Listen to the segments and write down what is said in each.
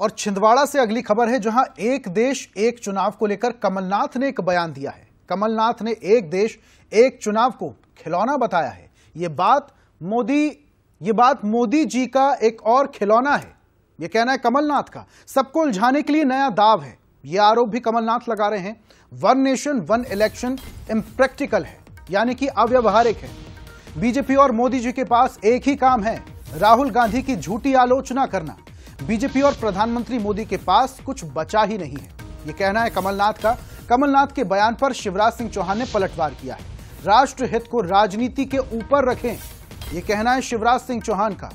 और छिंदवाड़ा से अगली खबर है जहां एक देश एक चुनाव को लेकर कमलनाथ ने एक बयान दिया है कमलनाथ ने एक देश एक चुनाव को खिलौना बताया है ये बात मोदी ये बात मोदी जी का एक और खिलौना है ये कहना है कमलनाथ का सबको उलझाने के लिए नया दाव है ये आरोप भी कमलनाथ लगा रहे हैं one nation one election impractical है यानी कि अव्यवहारिक है बीजेपी और मोदी जी के पास एक ही काम है राहुल गांधी की झूठी आलोचना करना बीजेपी और प्रधानमंत्री मोदी के पास कुछ बचा ही नहीं है ये कहना है कमलनाथ का कमलनाथ के बयान पर शिवराज सिंह चौहान ने पलटवार किया है राष्ट्र हित को राजनीति के ऊपर रखें ये कहना है शिवराज सिंह चौहान का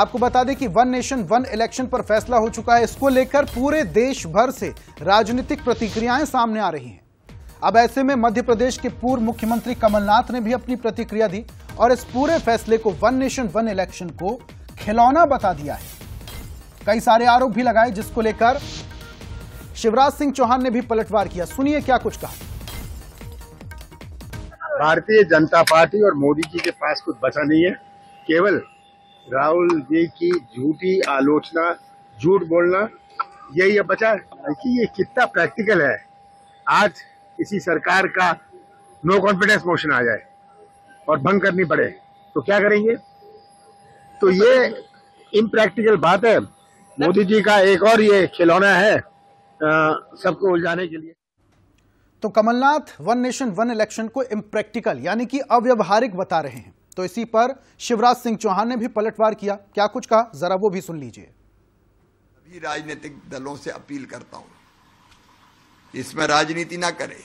आपको बता दें कि वन नेशन वन इलेक्शन पर फैसला हो चुका है इसको लेकर पूरे देश भर से राजनीतिक प्रतिक्रियाएं सामने आ रही हैं अब ऐसे में मध्य प्रदेश के पूर्व मुख्यमंत्री कमलनाथ ने भी अपनी प्रतिक्रिया दी और इस पूरे फैसले को वन नेशन वन इलेक्शन को खिलौना बता दिया है कई सारे आरोप भी लगाए जिसको लेकर शिवराज सिंह चौहान ने भी पलटवार किया सुनिए क्या कुछ कहा भारतीय जनता पार्टी और मोदी जी के पास कुछ बचा नहीं है केवल राहुल जी की झूठी आलोचना झूठ बोलना यही अब बचा है कि ये कितना प्रैक्टिकल है आज किसी सरकार का नो कॉन्फिडेंस मोशन आ जाए और भंग करनी पड़े तो क्या करेंगे तो ये इम्प्रैक्टिकल बात है मोदी जी का एक और ये खिलौना है सबको उलझाने के लिए तो Kamal Nath one nation one election को इम्प्रैक्टिकल यानी कि अव्यवहारिक बता रहे हैं तो इसी पर शिवराज सिंह चौहान ने भी पलटवार किया क्या कुछ कहा जरा वो भी सुन लीजिए अभी राजनीतिक दलों से अपील करता हूं इसमें राजनीति ना करें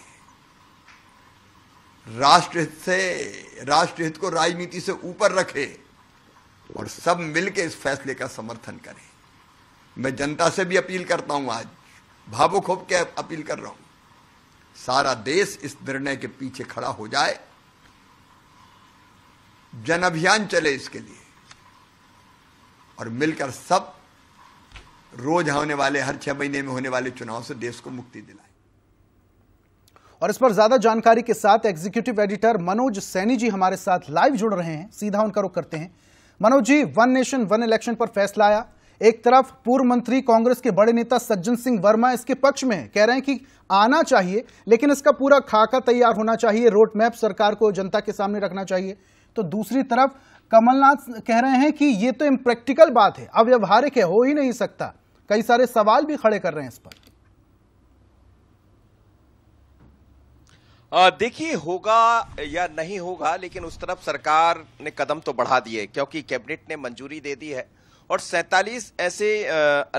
राष्ट्र से राष्ट्रहित को राजनीति से ऊपर रखे और सब मिलकर इस फैसले का समर्थन करें मैं जनता से भी अपील करता हूं आज भावुक होकर के अपील कर रहा हूं सारा देश इस निर्णय के पीछे खड़ा हो जाए जन अभियान चले इसके लिए और मिलकर सब रोज होने वाले हर छह महीने में होने वाले चुनाव से देश को मुक्ति दिलाए और इस पर ज्यादा जानकारी के साथ एग्जीक्यूटिव एडिटर मनोज सैनी जी हमारे साथ लाइव जुड़ रहे हैं सीधा उनका रुख करते हैं Manoj ji one nation one election पर फैसला आया एक तरफ पूर्व मंत्री कांग्रेस के बड़े नेता सज्जन सिंह वर्मा इसके पक्ष में कह रहे हैं कि आना चाहिए लेकिन इसका पूरा खाका तैयार होना चाहिए रोड मैप सरकार को जनता के सामने रखना चाहिए तो दूसरी तरफ कमलनाथ कह रहे हैं कि ये तो इम्प्रैक्टिकल बात है अव्यवहारिक है हो ही नहीं सकता कई सारे सवाल भी खड़े कर रहे हैं इस पर देखिए होगा या नहीं होगा लेकिन उस तरफ सरकार ने कदम तो बढ़ा दिए क्योंकि कैबिनेट ने मंजूरी दे दी है और 47 ऐसे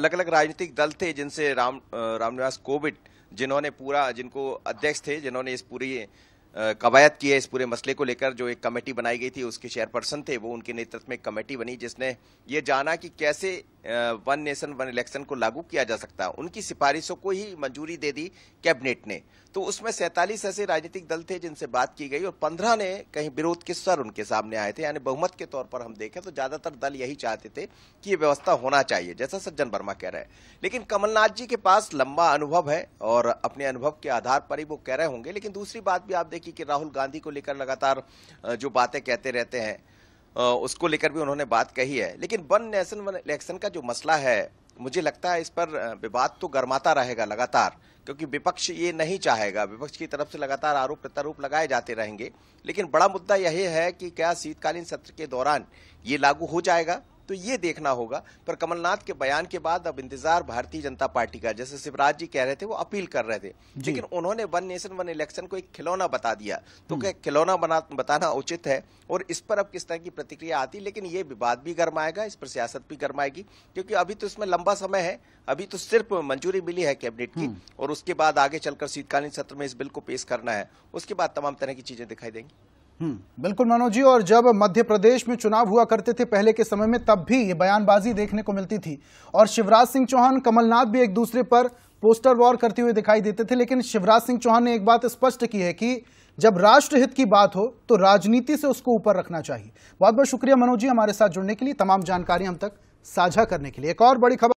अलग अलग राजनीतिक दल थे जिनसे राम रामनिवास कोविड जिन्होंने पूरा जिनको अध्यक्ष थे जिन्होंने इस पूरी कवायद की है इस पूरे मसले को लेकर जो एक कमेटी बनाई गई थी उसके चेयरपर्सन थे वो उनके नेतृत्व में एक कमेटी बनी जिसने ये जाना कि कैसे वन नेशन वन इलेक्शन को लागू किया जा सकता है उनकी सिफारिशों को ही मंजूरी दे दी कैबिनेट ने तो उसमें सैंतालीस ऐसे राजनीतिक दल थे जिनसे बात की गई और पंद्रह ने कहीं विरोध के स्वर उनके सामने आए थे यानी बहुमत के तौर पर हम देखें तो ज्यादातर दल यही चाहते थे कि ये व्यवस्था होना चाहिए जैसा सज्जन वर्मा कह रहे हैं लेकिन कमलनाथ जी के पास लंबा अनुभव है और अपने अनुभव के आधार पर ही वो कह रहे होंगे लेकिन दूसरी बात भी आप देखिए की कि राहुल गांधी को लेकर लगातार जो बातें कहते रहते हैं उसको लेकर भी उन्होंने बात कही है लेकिन वन नेशन वन इलेक्शन का जो मसला है मुझे लगता है इस पर विवाद तो गर्माता रहेगा लगातार क्योंकि विपक्ष ये नहीं चाहेगा विपक्ष की तरफ से लगातार आरोप प्रत्यारोप लगाए जाते रहेंगे लेकिन बड़ा मुद्दा यही है कि क्या शीतकालीन सत्र के दौरान ये लागू हो जाएगा तो ये देखना होगा पर कमलनाथ के बयान के बाद अब इंतजार भारतीय जनता पार्टी का जैसे शिवराज जी कह रहे थे वो अपील कर रहे थे लेकिन उन्होंने वन नेशन वन इलेक्शन को एक खिलौना बता दिया तो हम्म। क्या खिलौना बना बताना उचित है और इस पर अब किस तरह की प्रतिक्रिया आती लेकिन ये विवाद भी गर्माएगा इस पर सियासत भी गर्माएगी क्योंकि अभी तो इसमें लंबा समय है अभी तो सिर्फ मंजूरी मिली है कैबिनेट की हम्म। और उसके बाद आगे चलकर शीतकालीन सत्र में इस बिल को पेश करना है उसके बाद तमाम तरह की चीजें दिखाई देंगी हम्म, बिल्कुल मनोज जी और जब मध्य प्रदेश में चुनाव हुआ करते थे पहले के समय में तब भी ये बयानबाजी देखने को मिलती थी और शिवराज सिंह चौहान कमलनाथ भी एक दूसरे पर पोस्टर वॉर करते हुए दिखाई देते थे लेकिन शिवराज सिंह चौहान ने एक बात स्पष्ट की है कि जब राष्ट्रहित की बात हो तो राजनीति से उसको ऊपर रखना चाहिए बहुत बहुत शुक्रिया मनोज जी हमारे साथ जुड़ने के लिए तमाम जानकारी हम तक साझा करने के लिए एक और बड़ी खबर